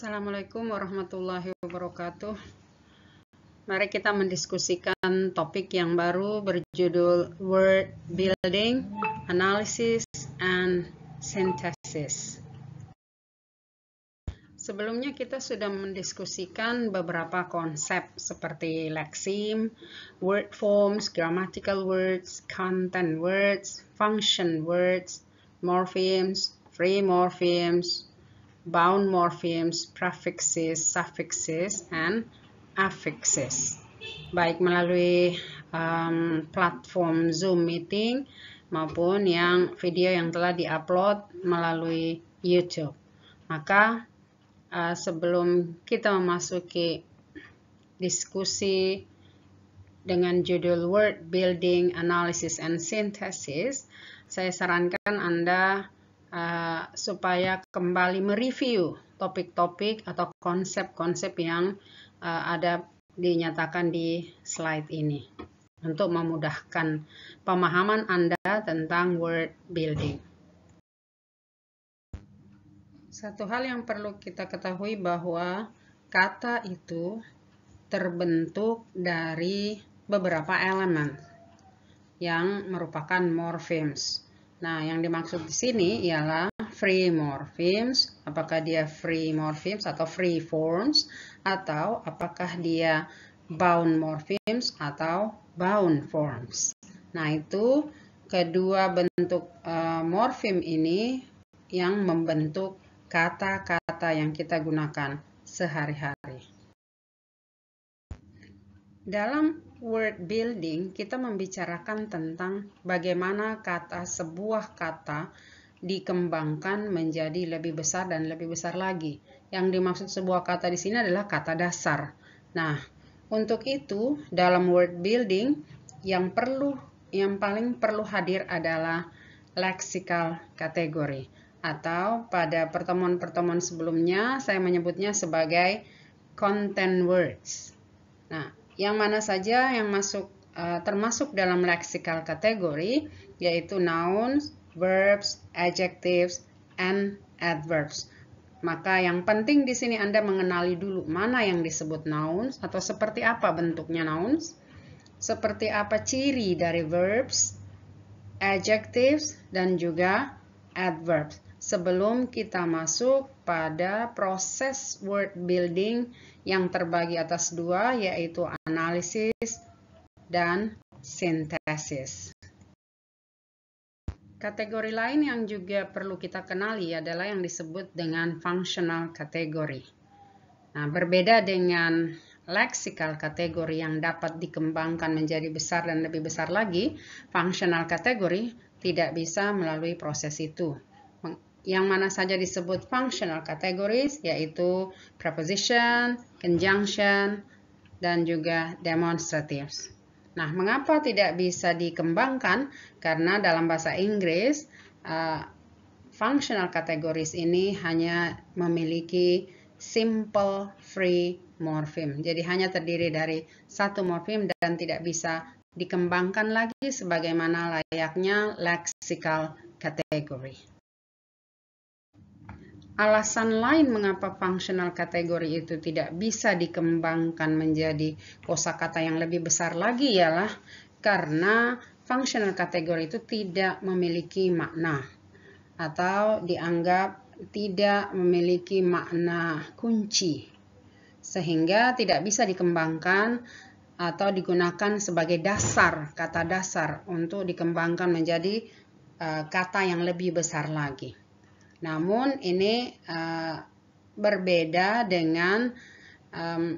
Assalamualaikum warahmatullahi wabarakatuh. Mari kita mendiskusikan topik yang baru berjudul Word Building, Analysis, and Synthesis. Sebelumnya kita sudah mendiskusikan beberapa konsep seperti lexeme, word forms, grammatical words, content words, function words, morphemes, free morphemes, bound morphemes, prefixes, suffixes, and affixes. Baik melalui um, platform Zoom meeting maupun yang video yang telah diupload melalui YouTube. Maka uh, sebelum kita memasuki diskusi dengan judul Word Building Analysis and Synthesis, saya sarankan Anda uh, supaya kembali mereview topik-topik atau konsep-konsep yang uh, ada dinyatakan di slide ini untuk memudahkan pemahaman Anda tentang word building. Satu hal yang perlu kita ketahui bahwa kata itu terbentuk dari beberapa elemen yang merupakan morphemes. Nah, yang dimaksud di sini ialah free morphemes, apakah dia free morphemes atau free forms, atau apakah dia bound morphemes atau bound forms. Nah, itu kedua bentuk uh, eh, morfim ini yang membentuk kata-kata yang kita gunakan sehari-hari. Dalam word building, kita membicarakan tentang bagaimana kata sebuah kata dikembangkan menjadi lebih besar dan lebih besar lagi. Yang dimaksud sebuah kata di sini adalah kata dasar. Nah, untuk itu dalam word building yang perlu yang paling perlu hadir adalah lexical category atau pada pertemuan-pertemuan sebelumnya saya menyebutnya sebagai content words. Nah, yang mana saja yang masuk uh, termasuk dalam lexical kategori yaitu nouns, verbs, adjectives, and adverbs. Maka yang penting di sini Anda mengenali dulu mana yang disebut nouns atau seperti apa bentuknya nouns, seperti apa ciri dari verbs, adjectives, dan juga adverbs sebelum kita masuk kepada proses word building yang terbagi atas dua, yaitu analisis dan sintesis. Kategori lain yang juga perlu kita kenali adalah yang disebut dengan functional category. Nah, berbeda dengan lexical kategori yang dapat dikembangkan menjadi besar dan lebih besar lagi, functional kategori tidak bisa melalui proses itu yang mana saja disebut functional categories yaitu preposition, conjunction, dan juga demonstratives. Nah, mengapa tidak bisa dikembangkan? Karena dalam bahasa Inggris, uh, functional categories ini hanya memiliki simple free morpheme, Jadi hanya terdiri dari satu morpheme dan tidak bisa dikembangkan lagi sebagaimana layaknya lexical category. Alasan lain mengapa functional kategori itu tidak bisa dikembangkan menjadi kosakata yang lebih besar lagi ialah karena functional kategori itu tidak memiliki makna atau dianggap tidak memiliki makna kunci sehingga tidak bisa dikembangkan atau digunakan sebagai dasar, kata dasar untuk dikembangkan menjadi eh, kata yang lebih besar lagi. Namun ini eh, berbeda dengan um,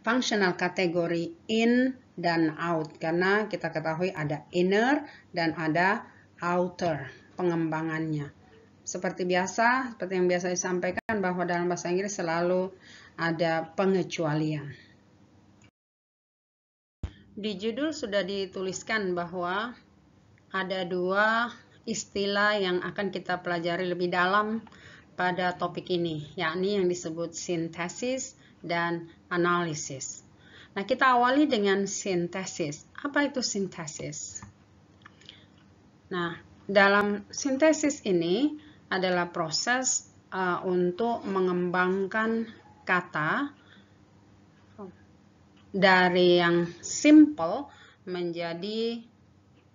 functional kategori in dan out karena kita ketahui ada inner dan ada outer pengembangannya. Seperti biasa, seperti yang biasa disampaikan bahwa dalam bahasa Inggris selalu ada pengecualian. Di judul sudah dituliskan bahwa ada dua istilah yang akan kita pelajari lebih dalam pada topik ini, yakni yang disebut sintesis dan analisis. Nah, kita awali dengan sintesis. Apa itu sintesis? Nah, dalam sintesis ini adalah proses uh, untuk mengembangkan kata dari yang simple menjadi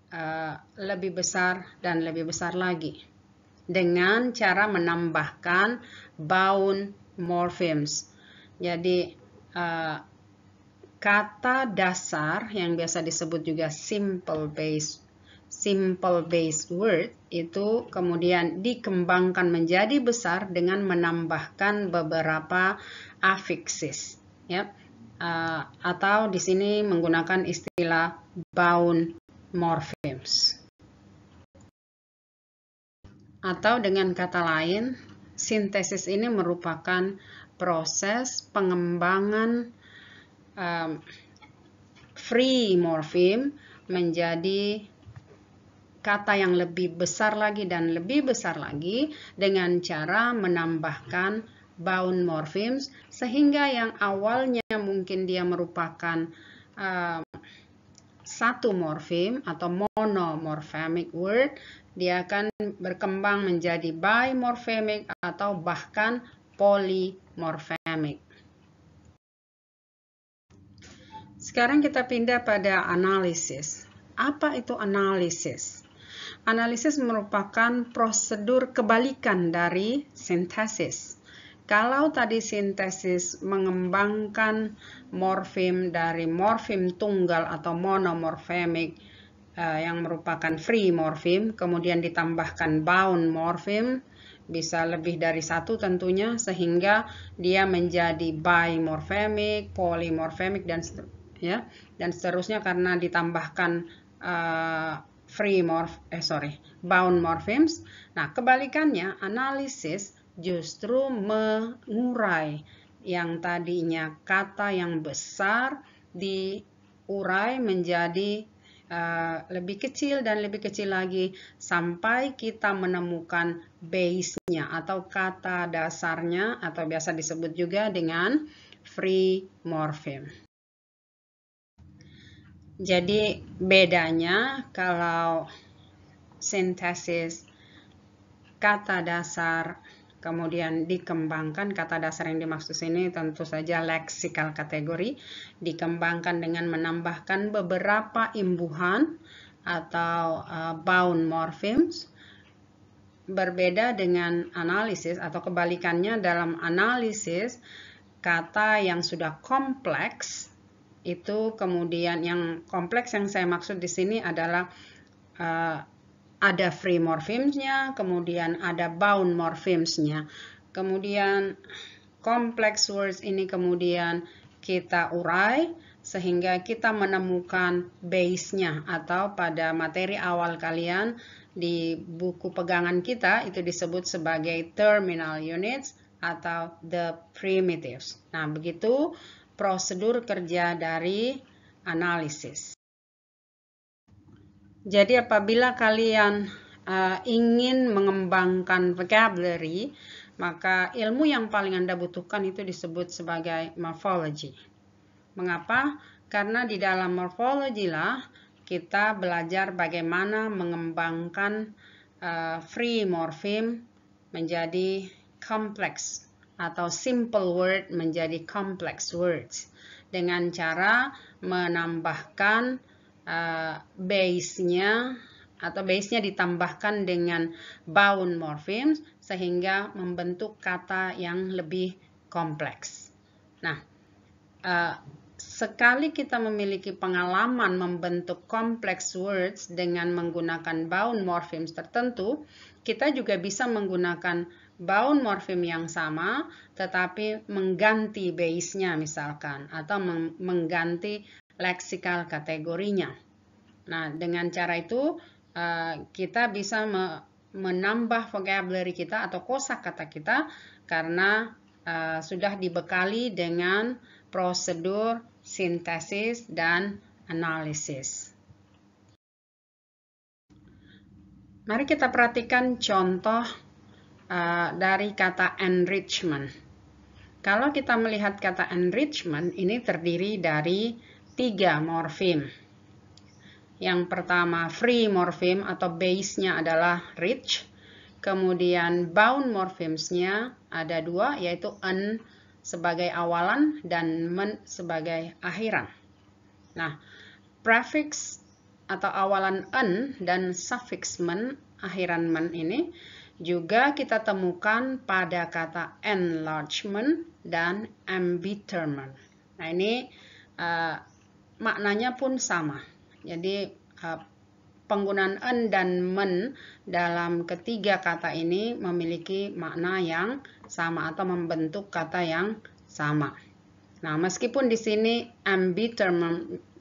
Eh, lebih besar dan lebih besar lagi dengan cara menambahkan bound morphemes. Jadi eh, kata dasar yang biasa disebut juga simple base simple base word itu kemudian dikembangkan menjadi besar dengan menambahkan beberapa affixes ya eh, atau di sini menggunakan istilah bound morphemes Atau dengan kata lain, sintesis ini merupakan proses pengembangan um, free morpheme menjadi kata yang lebih besar lagi dan lebih besar lagi dengan cara menambahkan bound morphemes sehingga yang awalnya mungkin dia merupakan uh, satu morfem atau monomorfemic word, dia akan berkembang menjadi bimorfemic atau bahkan polimorfemic. Sekarang kita pindah pada analisis. Apa itu analisis? Analisis merupakan prosedur kebalikan dari sintesis. Kalau tadi sintesis mengembangkan morfim dari morfim tunggal atau monomorfemik eh, yang merupakan free morphim, kemudian ditambahkan bound morphim bisa lebih dari satu tentunya, sehingga dia menjadi bimorfemik, polimorfemik, dan ya dan seterusnya karena ditambahkan uh, free morph eh sorry bound morphemes. Nah kebalikannya analisis justru mengurai yang tadinya kata yang besar diurai menjadi uh, lebih kecil dan lebih kecil lagi sampai kita menemukan base-nya atau kata dasarnya atau biasa disebut juga dengan free morpheme. Jadi bedanya kalau sintesis kata dasar Kemudian dikembangkan kata dasar yang dimaksud ini tentu saja leksikal kategori dikembangkan dengan menambahkan beberapa imbuhan atau eh, bound morphemes berbeda dengan analisis atau kebalikannya dalam analisis kata yang sudah kompleks itu kemudian yang kompleks yang saya maksud di sini adalah uh, ada free morphemes-nya, kemudian ada bound morphemes-nya, Kemudian complex words ini kemudian kita urai sehingga kita menemukan base-nya atau pada materi awal kalian di buku pegangan kita itu disebut sebagai terminal units atau the primitives. Nah, begitu prosedur kerja dari analisis. Jadi apabila kalian uh, ingin mengembangkan vocabulary, maka ilmu yang paling Anda butuhkan itu disebut sebagai morphology. Mengapa? Karena di dalam morphology lah kita belajar bagaimana mengembangkan uh, free morpheme menjadi complex atau simple word menjadi complex words dengan cara menambahkan Eh, base-nya atau base-nya ditambahkan dengan bound morphemes sehingga membentuk kata yang lebih kompleks. Nah, uh, sekali kita memiliki pengalaman membentuk complex words dengan menggunakan bound morphemes tertentu, kita juga bisa menggunakan bound morpheme yang sama tetapi mengganti base-nya misalkan atau mengganti leksikal kategorinya. Nah, dengan cara itu eh, kita bisa menambah vocabulary kita atau kosakata kita karena eh, sudah dibekali dengan prosedur sintesis dan analisis. Mari kita perhatikan contoh eh, dari kata enrichment. Kalau kita melihat kata enrichment, ini terdiri dari tiga morfim. Yang pertama free morfim atau base-nya adalah rich, kemudian bound morphemes-nya ada dua yaitu un sebagai awalan dan men sebagai akhiran. Nah, prefix atau awalan en dan suffix men, akhiran men ini juga kita temukan pada kata enlargement dan embitterment. Nah, ini uh, maknanya pun sama. Jadi eh, penggunaan en dan men dalam ketiga kata ini memiliki makna yang sama atau membentuk kata yang sama. Nah, meskipun di sini term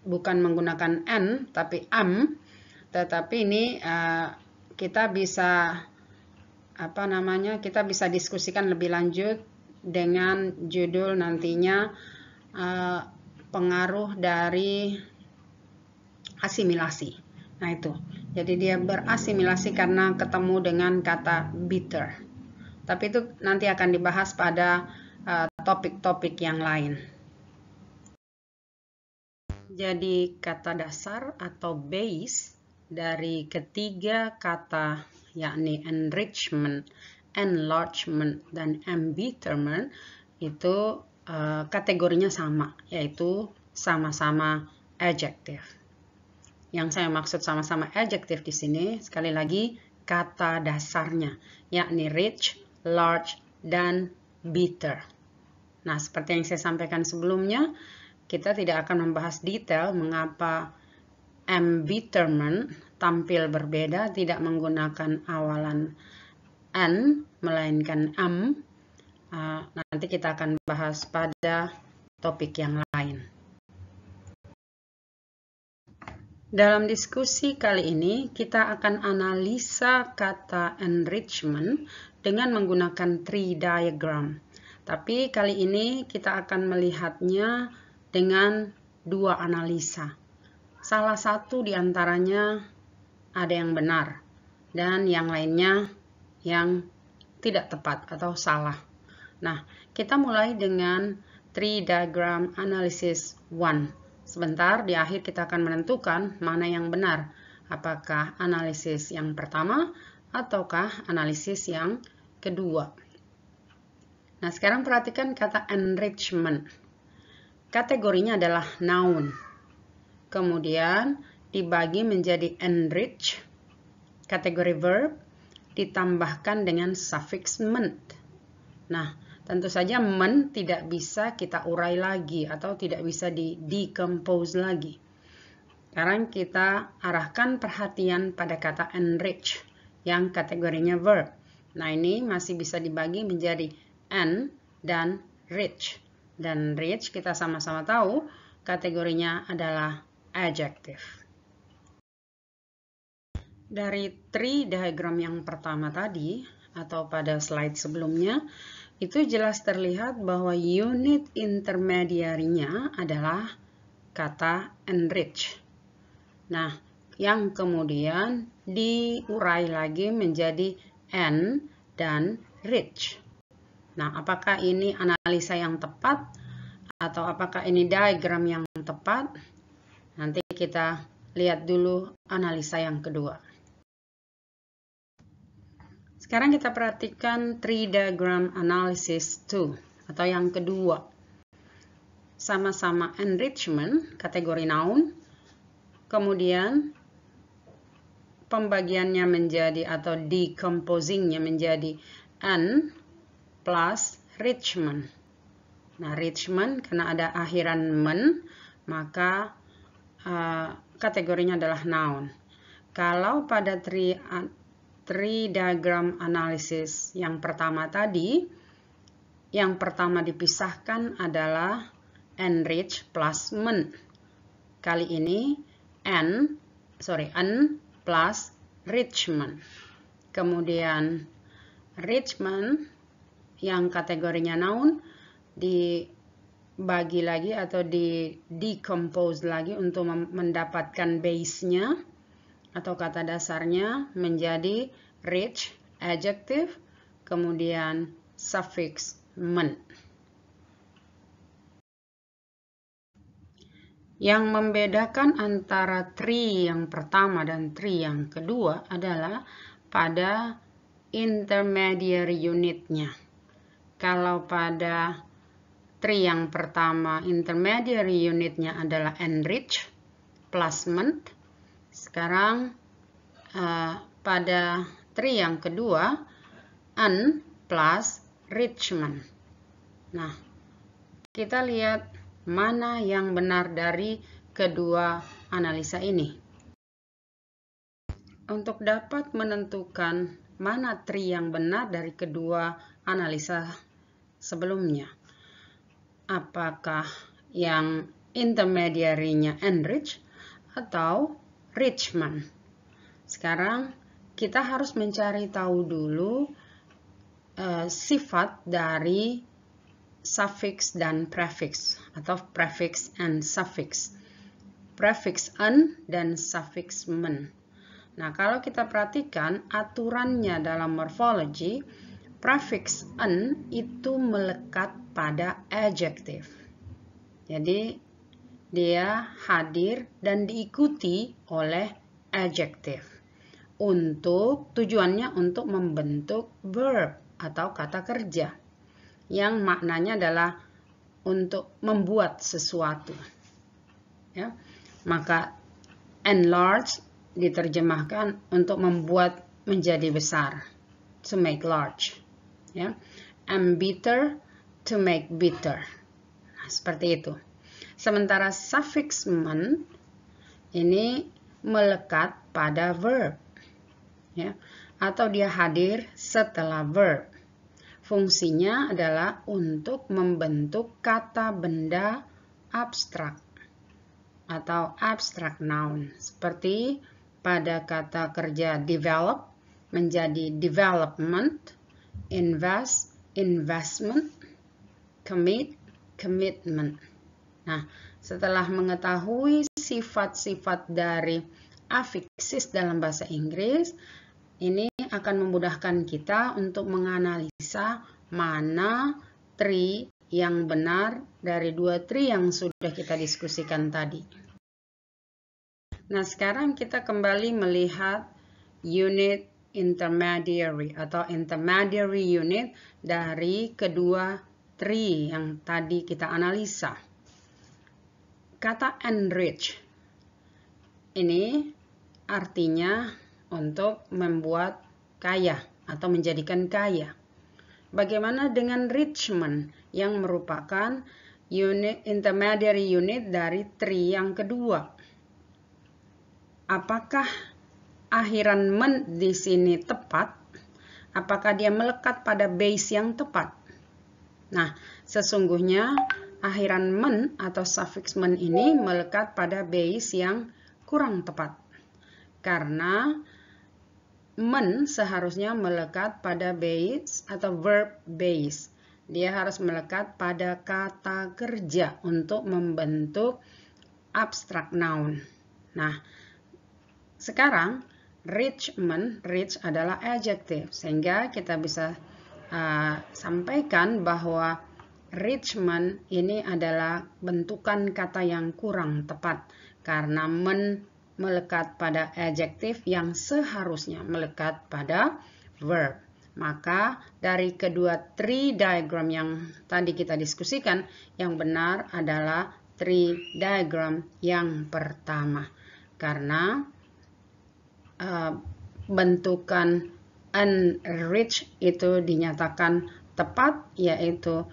bukan menggunakan n tapi am, tetapi ini eh, kita bisa apa namanya? Kita bisa diskusikan lebih lanjut dengan judul nantinya eh, pengaruh dari asimilasi. Nah itu, jadi dia berasimilasi karena ketemu dengan kata bitter. Tapi itu nanti akan dibahas pada eh, topik-topik uh, yang lain. Jadi kata dasar atau base dari ketiga kata yakni enrichment, enlargement, dan embitterment itu Eh, kategorinya sama, yaitu sama-sama adjektif. Yang saya maksud sama-sama adjektif di sini, sekali lagi, kata dasarnya, yakni rich, large, dan bitter. Nah, seperti yang saya sampaikan sebelumnya, kita tidak akan membahas detail mengapa embitterment tampil berbeda, tidak menggunakan awalan N, melainkan M, Eh, nanti kita akan bahas pada topik yang lain. Dalam diskusi kali ini, kita akan analisa kata enrichment dengan menggunakan tree diagram. Tapi kali ini kita akan melihatnya dengan dua analisa. Salah satu di antaranya ada yang benar dan yang lainnya yang tidak tepat atau salah. Nah, kita mulai dengan tree diagram analysis 1. Sebentar, di akhir kita akan menentukan mana yang benar. Apakah analisis yang pertama ataukah analisis yang kedua. Nah, sekarang perhatikan kata enrichment. Kategorinya adalah noun. Kemudian dibagi menjadi enrich, kategori verb, ditambahkan dengan suffix ment. Nah, Tentu saja men tidak bisa kita urai lagi atau tidak bisa di decompose lagi. Sekarang kita arahkan perhatian pada kata enrich yang kategorinya verb. Nah ini masih bisa dibagi menjadi en dan rich. Dan rich kita sama-sama tahu kategorinya adalah adjective. Dari tree diagram yang pertama tadi, atau pada slide sebelumnya, itu jelas terlihat bahwa unit intermediarinya adalah kata enrich. Nah, yang kemudian diurai lagi menjadi n dan rich. Nah, apakah ini analisa yang tepat atau apakah ini diagram yang tepat? Nanti kita lihat dulu analisa yang kedua. Sekarang kita perhatikan tree diagram analysis 2 atau yang kedua. Sama-sama enrichment, kategori noun. Kemudian pembagiannya menjadi atau decomposingnya menjadi n plus enrichment Nah, enrichment karena ada akhiran men, maka uh, kategorinya adalah noun. Kalau pada tri tree diagram analysis. Yang pertama tadi, yang pertama dipisahkan adalah enrich plus men. Kali ini n, sorry, n plus richman. Kemudian richman yang kategorinya noun dibagi lagi atau di decompose lagi untuk mendapatkan base-nya atau kata dasarnya menjadi rich adjective kemudian suffix men. Yang membedakan antara tri yang pertama dan tri yang kedua adalah pada intermediary unitnya. Kalau pada tri yang pertama intermediary unitnya adalah enrich, plus sekarang uh, pada tri yang kedua, an plus Richmond. Nah, kita lihat mana yang benar dari kedua analisa ini. Untuk dapat menentukan mana tri yang benar dari kedua analisa sebelumnya. Apakah yang intermediary-nya enrich atau Richmond. Sekarang kita harus mencari tahu dulu uh, sifat dari suffix dan prefix atau prefix and suffix. Prefix en dan suffix men. Nah, kalau kita perhatikan aturannya dalam morphology, prefix en itu melekat pada adjective. Jadi, dia hadir dan diikuti oleh adjektif. Untuk tujuannya untuk membentuk verb atau kata kerja yang maknanya adalah untuk membuat sesuatu. Ya. Maka enlarge diterjemahkan untuk membuat menjadi besar, to make large. Ya. And bitter, to make bitter. Nah, seperti itu. Sementara suffix "-men", ini melekat pada verb. Ya, atau dia hadir setelah verb. Fungsinya adalah untuk membentuk kata benda abstrak atau abstract noun. Seperti pada kata kerja develop menjadi development, invest, investment, commit, commitment. Nah, setelah mengetahui sifat-sifat dari afiksis dalam bahasa Inggris, ini akan memudahkan kita untuk menganalisa mana tri yang benar dari dua tri yang sudah kita diskusikan tadi. Nah, sekarang kita kembali melihat unit intermediary atau intermediary unit dari kedua tri yang tadi kita analisa. Kata enrich ini artinya untuk membuat kaya atau menjadikan kaya. Bagaimana dengan Richmond yang merupakan unit intermediary unit dari tri yang kedua? Apakah akhiran men di sini tepat? Apakah dia melekat pada base yang tepat? Nah, sesungguhnya akhiran men atau suffix men ini melekat pada base yang kurang tepat. Karena men seharusnya melekat pada base atau verb base. Dia harus melekat pada kata kerja untuk membentuk abstract noun. Nah, sekarang rich men, rich adalah adjective. Sehingga kita bisa uh, sampaikan bahwa Richmond ini adalah bentukan kata yang kurang tepat karena men melekat pada adjektif yang seharusnya melekat pada verb. Maka dari kedua tree diagram yang tadi kita diskusikan, yang benar adalah tree diagram yang pertama. Karena uh, bentukan enrich itu dinyatakan tepat, yaitu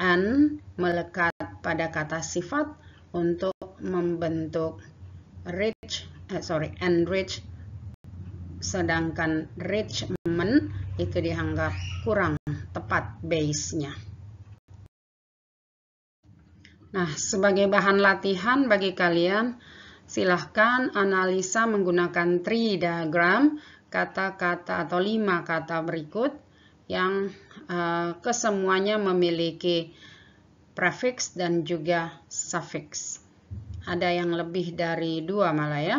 an melekat pada kata sifat untuk membentuk rich eh, sorry enrich sedangkan richment itu dianggap kurang tepat base-nya. Nah, sebagai bahan latihan bagi kalian, silahkan analisa menggunakan tree diagram kata-kata atau lima kata berikut yang uh, kesemuanya memiliki prefix dan juga suffix. Ada yang lebih dari dua malah ya.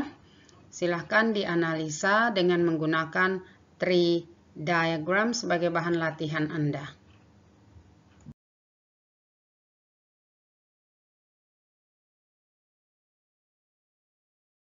Silahkan dianalisa dengan menggunakan tree diagram sebagai bahan latihan Anda.